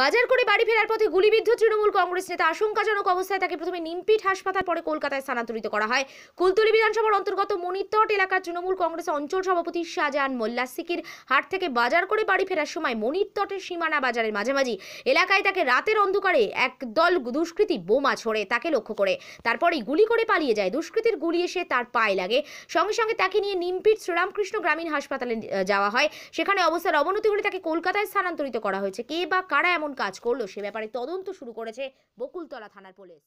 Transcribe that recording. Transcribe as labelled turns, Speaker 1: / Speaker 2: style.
Speaker 1: বাজার করে বাড়ি ফেরার পথে গুলিবিদ্ধ তৃণমূল কংগ্রেস নেতা আশঙ্কাজনক অবস্থায় তাকে প্রথমে নিমপিট হাসপাতাল পরে কলকাতায় স্থানান্তরিত করা হয় কুলতলি বিধানসভার অন্তর্গত মনিরতট এলাকার তৃণমূল কংগ্রেস অঞ্চল সভাপতি শাহজাহান মোল্লা সিকির হাট থেকে বাজার করে বাড়ি ফেরার সময় মনিরতটের সীমানা বাজারের মাঝামাঝি এলাকায় তাকে রাতের অন্ধকারে এক দল দুষ্কৃতী বোমা ছোড়ে তাকে লক্ষ্য করে তারপরেই গুলি করে পালিয়ে যায় দুষ্কৃতির গুলি এসে তার পায়ে লাগে সঙ্গে সঙ্গে তাকে নিয়ে নিমপিট শ্রীরামকৃষ্ণ গ্রামীণ হাসপাতালে যাওয়া হয় সেখানে অবস্থার অবনতি হলে তাকে কলকাতায় স্থানান্তরিত করা হয়েছে কে বা কারা এমন কাজ করলো সে ব্যাপারে তদন্ত শুরু করেছে বকুলতলা থানার পুলিশ